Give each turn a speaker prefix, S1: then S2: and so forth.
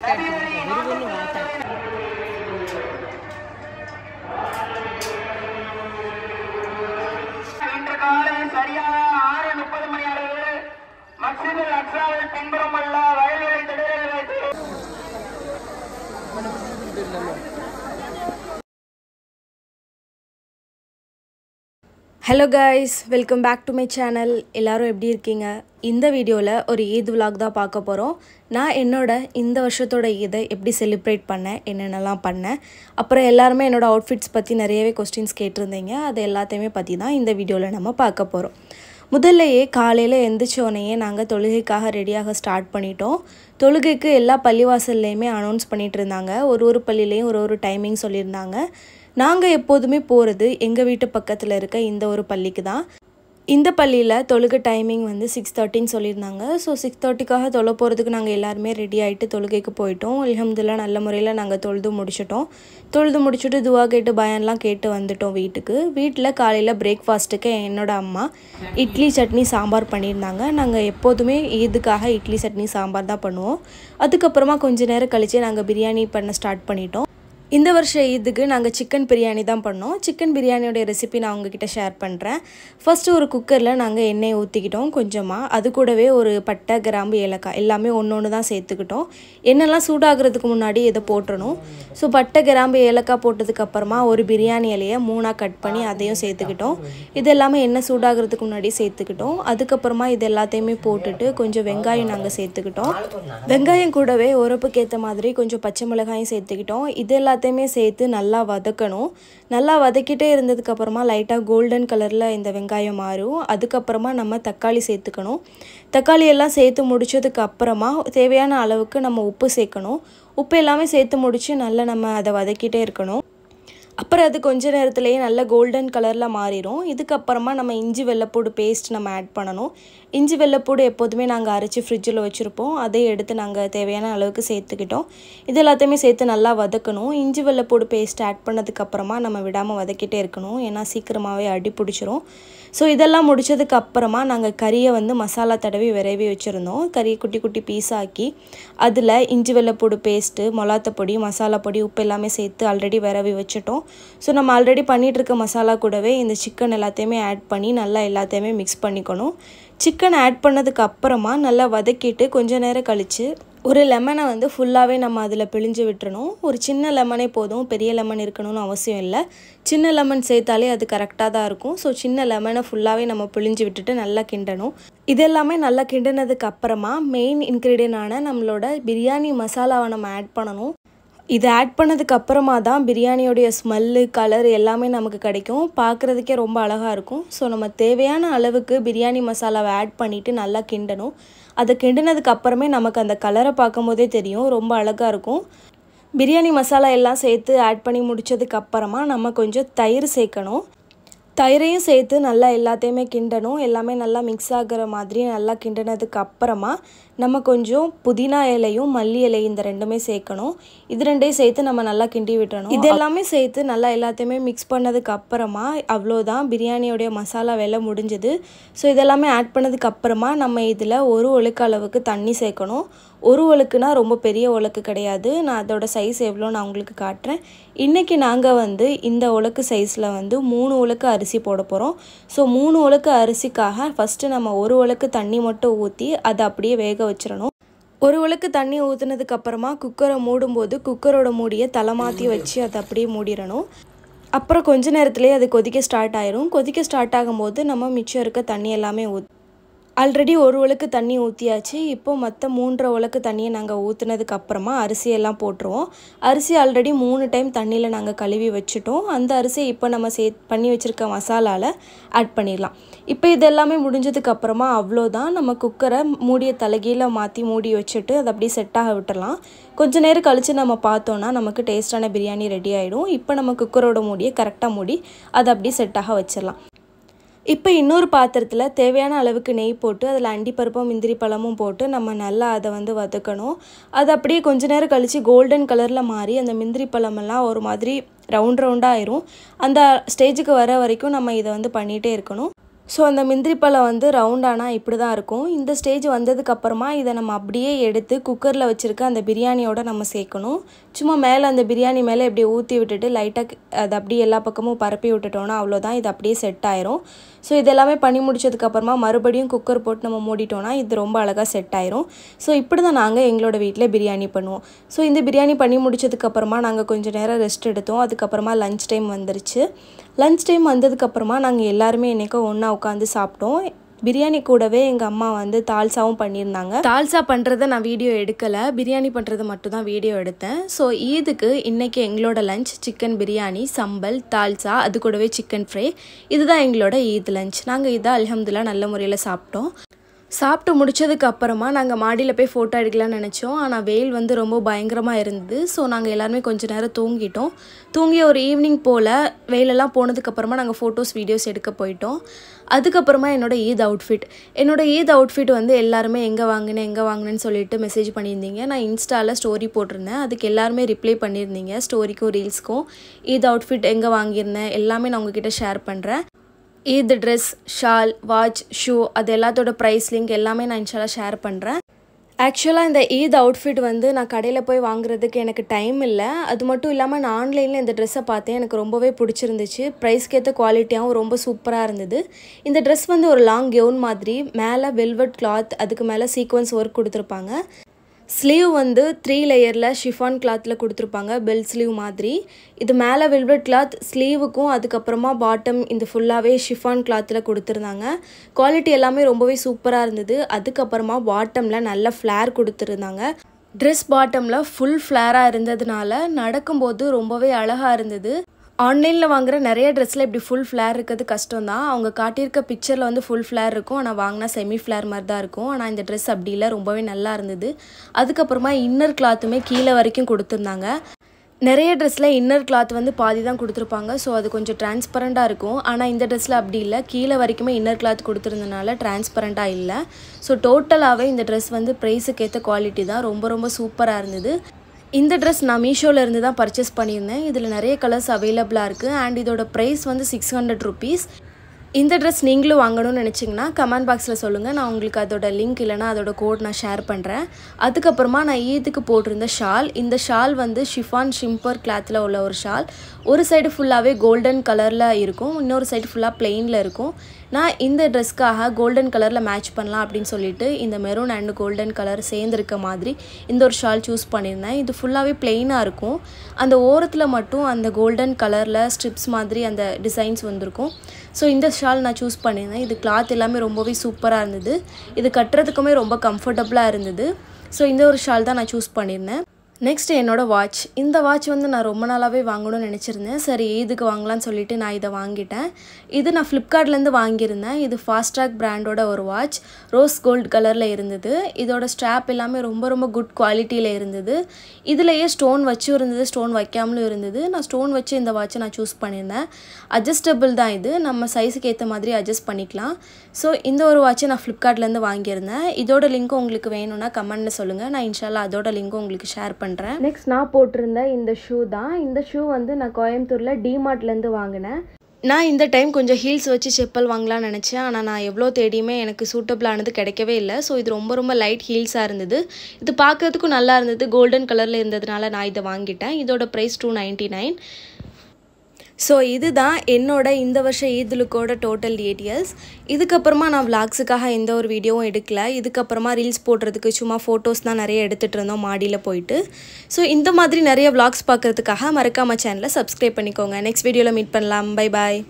S1: இன்று காலை
S2: சரியாக ஆறு முப்பது மணி அளவு
S1: மக்சிதில் அக்ஸாவில் பின்புறம் உள்ள வயல்களை திடலில்
S2: வைத்து hello guys welcome back to my channel எல்லோரும் எப்படி இருக்கீங்க இந்த வீடியோவில் ஒரு ஈத் விலாக் தான் பார்க்க போகிறோம் நான் என்னோட இந்த வருஷத்தோட ஈதை எப்படி செலிப்ரேட் பண்ணேன் என்னென்னலாம் பண்ணேன் அப்புறம் எல்லாருமே என்னோடய அவுட்ஃபிட்ஸ் பற்றி நிறையவே கொஸ்டின்ஸ் கேட்டிருந்தீங்க அது எல்லாத்தையுமே பற்றி தான் இந்த வீடியோவில் நம்ம பார்க்க போகிறோம் முதல்லையே காலையில் எந்திரிச்சோடனேயே நாங்கள் தொழுகைக்காக ரெடியாக ஸ்டார்ட் பண்ணிட்டோம் தொழுகைக்கு எல்லா பள்ளிவாசல்லையுமே அனௌன்ஸ் பண்ணிகிட்டு இருந்தாங்க ஒரு ஒரு பள்ளியிலையும் ஒரு ஒரு டைமிங் சொல்லியிருந்தாங்க நாங்கள் எப்போதுமே போகிறது எங்கள் வீட்டு பக்கத்தில் இருக்க இந்த ஒரு பள்ளிக்கு தான் இந்த பள்ளியில் தொழுகை டைமிங் வந்து சிக்ஸ் தேர்ட்டின்னு சொல்லியிருந்தாங்க ஸோ சிக்ஸ் தேர்ட்டிக்காக தொலை போகிறதுக்கு நாங்கள் எல்லாருமே ரெடி ஆகிட்டு தொழுகைக்கு போயிட்டோம் அலமதுல்லா நல்ல முறையில் நாங்கள் தொழுது முடிச்சிட்டோம் தொழுது முடிச்சுட்டு துவா கேட்டு பயன்லாம் கேட்டு வந்துட்டோம் வீட்டுக்கு வீட்டில் காலையில் பிரேக்ஃபாஸ்ட்டுக்கு என்னோடய அம்மா இட்லி சட்னி சாம்பார் பண்ணியிருந்தாங்க நாங்கள் எப்போதுமே இதுக்காக இட்லி சட்னி சாம்பார் தான் பண்ணுவோம் அதுக்கப்புறமா கொஞ்சம் நேரம் கழித்து நாங்கள் பிரியாணி பண்ண ஸ்டார்ட் பண்ணிட்டோம் இந்த வருஷ இதுக்கு நாங்கள் சிக்கன் பிரியாணி தான் பண்ணோம் சிக்கன் பிரியாணியோடைய ரெசிபி நான் உங்ககிட்ட ஷேர் பண்ணுறேன் ஃபஸ்ட்டு ஒரு குக்கரில் நாங்கள் எண்ணெய் ஊற்றிக்கிட்டோம் கொஞ்சமாக அது கூடவே ஒரு பட்டை கிராம்பு ஏலக்காய் எல்லாமே ஒன்று ஒன்று தான் சேர்த்துக்கிட்டோம் எண்ணெய்லாம் சூடாகிறதுக்கு முன்னாடி இதை போட்டணும் ஸோ பட்டை கிராம்பு ஏலக்காய் போட்டதுக்கப்புறமா ஒரு பிரியாணி இலையை மூணாக கட் பண்ணி அதையும் சேர்த்துக்கிட்டோம் இது எல்லாமே எண்ணெய் சூடாகிறதுக்கு முன்னாடி சேர்த்துக்கிட்டோம் அதுக்கப்புறமா இது எல்லாத்தையுமே போட்டுட்டு கொஞ்சம் வெங்காயம் நாங்கள் சேர்த்துக்கிட்டோம் வெங்காயம் கூடவே உரப்புக்கு ஏற்ற மாதிரி கொஞ்சம் பச்சை மிளகாயும் சேர்த்துக்கிட்டோம் இதெல்லாம் எல்லாத்தையுமே சேர்த்து நல்லா வதக்கணும் நல்லா வதக்கிட்டே இருந்ததுக்கப்புறமா லைட்டாக கோல்டன் கலரில் இந்த வெங்காயம் மாறும் அதுக்கப்புறமா நம்ம தக்காளி சேர்த்துக்கணும் தக்காளி எல்லாம் சேர்த்து முடித்ததுக்கு அப்புறமா தேவையான அளவுக்கு நம்ம உப்பு சேர்க்கணும் உப்பு எல்லாமே சேர்த்து முடித்து நல்லா நம்ம அதை வதக்கிட்டே இருக்கணும் அப்புறம் அது கொஞ்ச நேரத்துலேயே நல்ல கோல்டன் கலரில் மாறிடும் இதுக்கப்புறமா நம்ம இஞ்சி வெள்ளைப்பூடு பேஸ்ட் நம்ம ஆட் பண்ணணும் இஞ்சி வெள்ளைப்பூடு எப்போதுமே நாங்கள் அரைச்சி ஃப்ரிட்ஜில் வச்சுருப்போம் அதை எடுத்து நாங்கள் தேவையான அளவுக்கு சேர்த்துக்கிட்டோம் இது எல்லாத்தையுமே சேர்த்து நல்லா வதக்கணும் இஞ்சி வெள்ளைப்பூடு பேஸ்ட் ஆட் பண்ணதுக்கப்புறமா நம்ம விடாமல் வதக்கிட்டே இருக்கணும் ஏன்னா சீக்கிரமாகவே அடி பிடிச்சிரும் ஸோ இதெல்லாம் முடித்ததுக்கப்புறமா நாங்கள் கறியை வந்து மசாலா தடவி விரைவி வச்சுருந்தோம் கறியை குட்டி குட்டி பீஸ் ஆக்கி அதில் இஞ்சி வெள்ளைப்பூடு பேஸ்ட்டு மொளாத்த பொடி மசாலா பொடி உப்பு எல்லாமே சேர்த்து ஆல்ரெடி விரவி வச்சுட்டோம் ஸோ நம்ம ஆல்ரெடி பண்ணிகிட்ருக்க மசாலா கூடவே இந்த சிக்கன் எல்லாத்தையுமே ஆட் பண்ணி நல்லா எல்லாத்தையுமே மிக்ஸ் பண்ணிக்கணும் சிக்கன் ஆட் பண்ணதுக்கு அப்புறமா நல்லா வதக்கிட்டு கொஞ்ச நேரம் கழித்து ஒரு லெமனை வந்து ஃபுல்லாகவே நம்ம அதில் பிழிஞ்சு விட்டுறணும் ஒரு சின்ன லெமனே போதும் பெரிய லெமன் இருக்கணும்னு அவசியம் இல்லை சின்ன லெமன் சேர்த்தாலே அது கரெக்டாக தான் இருக்கும் ஸோ சின்ன லெமனை ஃபுல்லாகவே நம்ம பிழிஞ்சு விட்டுட்டு நல்லா கிண்டணும் இதெல்லாமே நல்லா கிண்டினதுக்கு அப்புறமா மெயின் இன்க்ரீடியனான நம்மளோட பிரியாணி மசாலாவை நம்ம ஆட் பண்ணணும் இது ஆட் பண்ணதுக்கு அப்புறமா தான் பிரியாணியோடைய ஸ்மெல்லு கலர் எல்லாமே நமக்கு கிடைக்கும் பார்க்குறதுக்கே ரொம்ப அழகாக இருக்கும் ஸோ நம்ம தேவையான அளவுக்கு பிரியாணி மசாலாவை ஆட் பண்ணிவிட்டு நல்லா கிண்டணும் அதை கிண்டினதுக்கு அப்புறமே நமக்கு அந்த கலரை பார்க்கும்போதே தெரியும் ரொம்ப அழகாக இருக்கும் பிரியாணி மசாலா எல்லாம் சேர்த்து ஆட் பண்ணி முடித்ததுக்கு அப்புறமா நம்ம கொஞ்சம் தயிர் சேர்க்கணும் தயிரையும் சேர்த்து நல்லா எல்லாத்தையுமே கிண்டணும் எல்லாமே நல்லா மிக்ஸ் ஆகிற மாதிரி நல்லா கிண்டினதுக்கு அப்புறமா நம்ம கொஞ்சம் புதினா இலையும் மல்லி இலையும் இந்த ரெண்டுமே சேர்க்கணும் இது ரெண்டையும் சேர்த்து நம்ம நல்லா கிண்டி விட்டுறணும் இது எல்லாமே சேர்த்து நல்லா எல்லாத்தையுமே மிக்ஸ் பண்ணதுக்கு அப்புறமா அவ்வளோதான் பிரியாணியோடைய மசாலா வேலை முடிஞ்சது ஸோ இதெல்லாமே ஆட் பண்ணதுக்கு அப்புறமா நம்ம இதில் ஒரு ஒழுக்க அளவுக்கு தண்ணி சேர்க்கணும் ஒரு ஒழுக்குனா ரொம்ப பெரிய ஒழுக்கு கிடையாது நான் அதோட சைஸ் எவ்வளோ நான் உங்களுக்கு காட்டுறேன் இன்றைக்கி நாங்கள் வந்து இந்த ஒழுக்கு சைஸில் வந்து மூணு ஒழுக்கு அரிசி அரிசி போட போகிறோம் ஸோ மூணு ஒழுக்கு அரிசிக்காக ஃபஸ்ட்டு நம்ம ஒரு ஒழுக்கு தண்ணி மட்டும் ஊற்றி அதை அப்படியே வேக வச்சிடணும் ஒரு ஒழுக்கு தண்ணி ஊற்றுனதுக்கப்புறமா குக்கரை மூடும்போது குக்கரோட மூடியை தலை மாற்றி வச்சு அதை அப்படியே மூடிடணும் அப்புறம் கொஞ்ச நேரத்துலேயே அது கொதிக்க ஸ்டார்ட் ஆயிரும் கொதிக்க ஸ்டார்ட் ஆகும்போது நம்ம மிச்சம் இருக்க தண்ணி எல்லாமே ஊத் ஆல்ரெடி ஒரு உலக்கு தண்ணி ஊற்றியாச்சு இப்போது மற்ற மூன்றரை உலக்கு தண்ணியை நாங்கள் ஊற்றுனதுக்கு அப்புறமா அரிசியெல்லாம் போட்டுருவோம் அரிசி ஆல்ரெடி மூணு டைம் தண்ணியில் நாங்கள் கழுவி வச்சுட்டோம் அந்த அரிசியை இப்போ நம்ம சே பண்ணி வச்சுருக்க மசாலாவில் ஆட் பண்ணிடலாம் இப்போ இதெல்லாமே முடிஞ்சதுக்கப்புறமா அவ்வளோதான் நம்ம குக்கரை மூடிய தலைகீழ மாற்றி மூடி வச்சுட்டு அதை அப்படியே செட்டாக விட்டுடலாம் கொஞ்ச நேரம் கழித்து நம்ம பார்த்தோன்னா நமக்கு டேஸ்ட்டான பிரியாணி ரெடி ஆகிடும் இப்போ நம்ம குக்கரோட மூடியை கரெக்டாக மூடி அதை அப்படியே செட்டாக வச்சிடலாம் இப்போ இன்னொரு பாத்திரத்தில் தேவையான அளவுக்கு நெய் போட்டு அதில் அண்டிப்பருப்பும் முந்திரி பழமும் போட்டு நம்ம நல்லா அதை வந்து வதக்கணும் அது அப்படியே கொஞ்ச நேரம் கழித்து கோல்டன் கலரில் மாறி அந்த முந்திரி பழமெல்லாம் ஒரு மாதிரி ரவுண்ட் ரவுண்டாக ஆயிரும் அந்த ஸ்டேஜுக்கு வர வரைக்கும் நம்ம இதை வந்து பண்ணிகிட்டே இருக்கணும் ஸோ அந்த முந்திரி பழம் வந்து ரவுண்டானால் இப்படி தான் இருக்கும் இந்த ஸ்டேஜ் வந்ததுக்கப்புறமா இதை நம்ம அப்படியே எடுத்து குக்கரில் வச்சுருக்க அந்த பிரியாணியோட நம்ம சேர்க்கணும் சும்மா மேலே அந்த பிரியாணி மேலே இப்படி ஊற்றி விட்டுட்டு லைட்டாக அதை அப்படியே எல்லா பக்கமும் பரப்பி விட்டுட்டோன்னா அவ்வளோதான் இது அப்படியே செட் ஆயிரும் ஸோ இது எல்லாமே பண்ணி முடிச்சதுக்கப்புறமா மறுபடியும் குக்கர் போட்டு நம்ம மூடிட்டோம்னா இது ரொம்ப அழகாக செட் ஆயிரும் ஸோ இப்படி தான் நாங்கள் எங்களோட வீட்டில் பிரியாணி பண்ணுவோம் ஸோ இந்த பிரியாணி பண்ணி முடிச்சதுக்கப்புறமா நாங்கள் கொஞ்சம் நேரம் ரெஸ்ட் எடுத்தோம் அதுக்கப்புறமா லஞ்ச் டைம் வந்துருச்சு லஞ்ச் டைம் வந்ததுக்கப்புறமா நாங்கள் எல்லாருமே என்றைக்கோ ஒன்றா உட்காந்து சாப்பிட்டோம் பிரியாணி கூடவே எங்கள் அம்மா வந்து தால்சாவும் பண்ணியிருந்தாங்க தால்சா பண்ணுறத நான் வீடியோ எடுக்கலை பிரியாணி பண்றது மட்டும் தான் வீடியோ எடுத்தேன் ஸோ ஈதுக்கு இன்றைக்கி எங்களோட லஞ்ச் சிக்கன் பிரியாணி சம்பல் தால்சா அது கூடவே சிக்கன் ஃப்ரை இதுதான் எங்களோட ஈத் லஞ்ச் நாங்கள் இதை அலமதுல்லா நல்ல முறையில் சாப்பிட்டோம் சாப்பிட்டு முடித்ததுக்கு அப்புறமா நாங்கள் மாடியில் போய் ஃபோட்டோ எடுக்கலாம்னு நினச்சோம் ஆனால் வெயில் வந்து ரொம்ப பயங்கரமாக இருந்தது ஸோ நாங்கள் எல்லாருமே கொஞ்சம் நேரம் தூங்கிட்டோம் தூங்கி ஒரு ஈவினிங் போல் வெயிலெல்லாம் போனதுக்கப்புறமா நாங்கள் ஃபோட்டோஸ் வீடியோஸ் எடுக்க போயிட்டோம் அதுக்கப்புறமா என்னோடய ஈத் அவுட்ஃபிட் என்னோடய ஈத் அவுட்ஃபிட் வந்து எல்லாருமே எங்கே வாங்கினேன் எங்கே வாங்கினேன்னு சொல்லிட்டு மெசேஜ் பண்ணியிருந்தீங்க நான் இன்ஸ்டாவில் ஸ்டோரி போட்டிருந்தேன் அதுக்கு எல்லாருமே ரிப்ளை பண்ணியிருந்தீங்க ஸ்டோரிக்கும் ரீல்ஸ்க்கும் ஈத் அவுட்ஃபிட் எங்கே வாங்கியிருந்தேன் எல்லாமே நான் உங்ககிட்ட ஷேர் பண்ணுறேன் Eid dress shawl watch shoe அது எல்லாத்தோட ப்ரைஸ் லிங்க் எல்லாமே நான் இன்ஷாலாக ஷேர் பண்ணுறேன் ஆக்சுவலாக இந்த ஈத் அவுட்ஃபிட் வந்து நான் கடையில் போய் வாங்குறதுக்கு எனக்கு டைம் இல்லை அது மட்டும் இல்லாமல் நான் ஆன்லைனில் இந்த ட்ரெஸ்ஸை பார்த்தேன் எனக்கு ரொம்பவே பிடிச்சிருந்துச்சு ப்ரைஸ்க்கேற்ற குவாலிட்டியாகவும் ரொம்ப சூப்பராக இருந்தது இந்த ட்ரெஸ் வந்து ஒரு லாங் கெவுன் மாதிரி மேலே வெல்வெட் கிளாத் அதுக்கு மேலே சீக்வன்ஸ் ஒர்க் கொடுத்துருப்பாங்க ஸ்லீவ் வந்து த்ரீ லேயரில் ஷிஃபான் கிளாத்தில் கொடுத்துருப்பாங்க பெல் ஸ்லீவ் மாதிரி இது மேலே வெல்வெட் கிளாத் ஸ்லீவுக்கும் அதுக்கப்புறமா பாட்டம் இந்த ஃபுல்லாகவே ஷிஃபான் கிளாத்தில் கொடுத்துருந்தாங்க குவாலிட்டி எல்லாமே ரொம்பவே சூப்பராக இருந்தது அதுக்கப்புறமா பாட்டமில் நல்ல ஃப்ளேர் கொடுத்துருந்தாங்க ட்ரெஸ் பாட்டமில் ஃபுல் ஃப்ளேராக இருந்ததுனால நடக்கும்போது ரொம்பவே அழகாக இருந்தது ஆன்லைனில் வாங்குற நிறைய ட்ரெஸ்ஸில் இப்படி ஃபுல் ஃப்ளேர் இருக்கிறது கஷ்டம் தான் அவங்க காட்டியிருக்க பிக்சரில் வந்து ஃபுல் ஃப்ளேர் இருக்கும் ஆனால் வாங்கினா செமி ஃப்ளேர் மாதிரி தான் இருக்கும் ஆனால் இந்த ட்ரெஸ் அப்படி இல்லை ரொம்பவே நல்லா இருந்தது அதுக்கப்புறமா இன்னர் கிளாத்துமே கீழே வரைக்கும் கொடுத்துருந்தாங்க நிறைய ட்ரெஸ்ஸில் இன்னர் கிளாத் வந்து பாதி தான் கொடுத்துருப்பாங்க ஸோ அது கொஞ்சம் டிரான்ஸ்பரண்ட்டாக இருக்கும் ஆனால் இந்த ட்ரெஸ்ஸில் அப்படி இல்லை கீழே வரைக்குமே இன்னர் கிளாத் கொடுத்துருந்தனால டிரான்ஸ்பரண்ட்டாக இல்லை ஸோ டோட்டலாகவே இந்த ட்ரெஸ் வந்து ப்ரைஸுக்கு ஏற்ற குவாலிட்டி தான் ரொம்ப ரொம்ப சூப்பராக இருந்தது இந்த ட்ரெஸ் நான் மீஷோவிலேருந்து தான் பர்ச்சேஸ் பண்ணியிருந்தேன் இதில் நிறைய கலர்ஸ் அவைலபிளாக இருக்குது அண்ட் இதோட ப்ரைஸ் வந்து சிக்ஸ் ஹண்ட்ரட் ருபீஸ் இந்த ட்ரெஸ் நீங்களும் வாங்கணும்னு நினச்சிங்கன்னா கமெண்ட் பாக்ஸில் சொல்லுங்கள் நான் உங்களுக்கு அதோட லிங்க் இல்லைனா அதோட கோட் நான் ஷேர் பண்ணுறேன் அதுக்கப்புறமா நான் ஈத்துக்கு போட்டிருந்த ஷால் இந்த ஷால் வந்து ஷிஃபான் ஷிம்பர் கிளாத்தில் உள்ள ஒரு ஷால் ஒரு சைடு ஃபுல்லாகவே கோல்டன் கலரில் இருக்கும் இன்னொரு சைடு ஃபுல்லாக பிளெயினில் இருக்கும் நான் இந்த ட்ரெஸ்க்காக கோல்டன் கலரில் மேட்ச் பண்ணலாம் அப்படின்னு சொல்லிட்டு இந்த மெரூன் அண்ட் கோல்டன் கலர் சேர்ந்துருக்க மாதிரி இந்த ஒரு ஷால் சூஸ் பண்ணியிருந்தேன் இது ஃபுல்லாகவே பிளெயினாக இருக்கும் அந்த ஓரத்தில் மட்டும் அந்த கோல்டன் கலரில் ஸ்ட்ரிப்ஸ் மாதிரி அந்த டிசைன்ஸ் வந்திருக்கும் ஸோ இந்த ஷால் நான் சூஸ் பண்ணியிருந்தேன் இது கிளாத் எல்லாமே ரொம்பவே சூப்பராக இருந்தது இது கட்டுறதுக்குமே ரொம்ப கம்ஃபர்டபுளாக இருந்தது ஸோ இந்த ஒரு ஷால் தான் நான் சூஸ் பண்ணியிருந்தேன் நெக்ஸ்ட் என்னோடய வாட்ச் இந்த வாட்ச் வந்து நான் ரொம்ப நாளாகவே வாங்கணும்னு நினச்சிருந்தேன் சரி இதுக்கு வாங்கலாம்னு சொல்லிவிட்டு நான் இதை வாங்கிட்டேன் இது நான் ஃப்ளிப்கார்ட்லேருந்து வாங்கியிருந்தேன் இது ஃபாஸ்ட்ராக் பிராண்டோட ஒரு வாட்ச் ரோஸ் கோல்டு கலரில் இருந்தது இதோட ஸ்ட்ராப் எல்லாமே ரொம்ப ரொம்ப குட் குவாலிட்டியில் இருந்தது இதுலேயே ஸ்டோன் வச்சும் இருந்தது ஸ்டோன் வைக்காமலும் இருந்தது நான் ஸ்டோன் வச்சு இந்த வாட்சை நான் சூஸ் பண்ணியிருந்தேன் அட்ஜஸ்டபிள் தான் இது நம்ம சைஸுக்கு ஏற்ற மாதிரி அட்ஜஸ்ட் பண்ணிக்கலாம் ஸோ இந்த ஒரு வாட்சை நான் ஃப்ளிப்கார்ட்லேருந்து வாங்கியிருந்தேன் இதோட லிங்க் உங்களுக்கு வேணும்னா கமெண்ட்டில் சொல்லுங்கள் நான் இன்ஷால்லா அதோட லிங்க் உங்களுக்கு ஷேர் பண்ணுறேன் பண்ணுறேன் நெக்ஸ்ட் நான் போட்டிருந்த இந்த ஷூ தான் இந்த ஷூ வந்து நான் கோயம்புத்தூரில் டிமார்ட்லேருந்து வாங்கினேன் நான் இந்த டைம் கொஞ்சம் ஹீல்ஸ் வச்சு செப்பல் வாங்கலாம்னு நினச்சேன் ஆனால் நான் எவ்வளோ தேடியுமே எனக்கு சூட்டபிளானது கிடைக்கவே இல்லை ஸோ இது ரொம்ப ரொம்ப லைட் ஹீல்ஸாக இருந்தது இது பார்க்கறதுக்கும் நல்லா இருந்தது கோல்டன் கலரில் இருந்ததுனால நான் இதை வாங்கிட்டேன் இதோட price two ninety nine so இதுதான் என்னோட இந்த வருஷ ஈத் லுக்கோட டோட்டல் டீட்டெயில்ஸ் இதுக்கப்புறமா நான் விளாக்ஸுக்காக எந்த ஒரு வீடியோவும் எடுக்கல இதுக்கப்புறமா ரீல்ஸ் போடுறதுக்கு சும்மா ஃபோட்டோஸ் தான் நிறைய எடுத்துகிட்டு இருந்தோம் மாடியில் போயிட்டு ஸோ இந்த மாதிரி நிறைய விளாக்ஸ் பார்க்குறதுக்காக மறக்காமல் சேனலை சப்ஸ்கிரைப் பண்ணிக்கோங்க நெக்ஸ்ட் வீடியோவில் மீட் பண்ணலாம் பை பாய்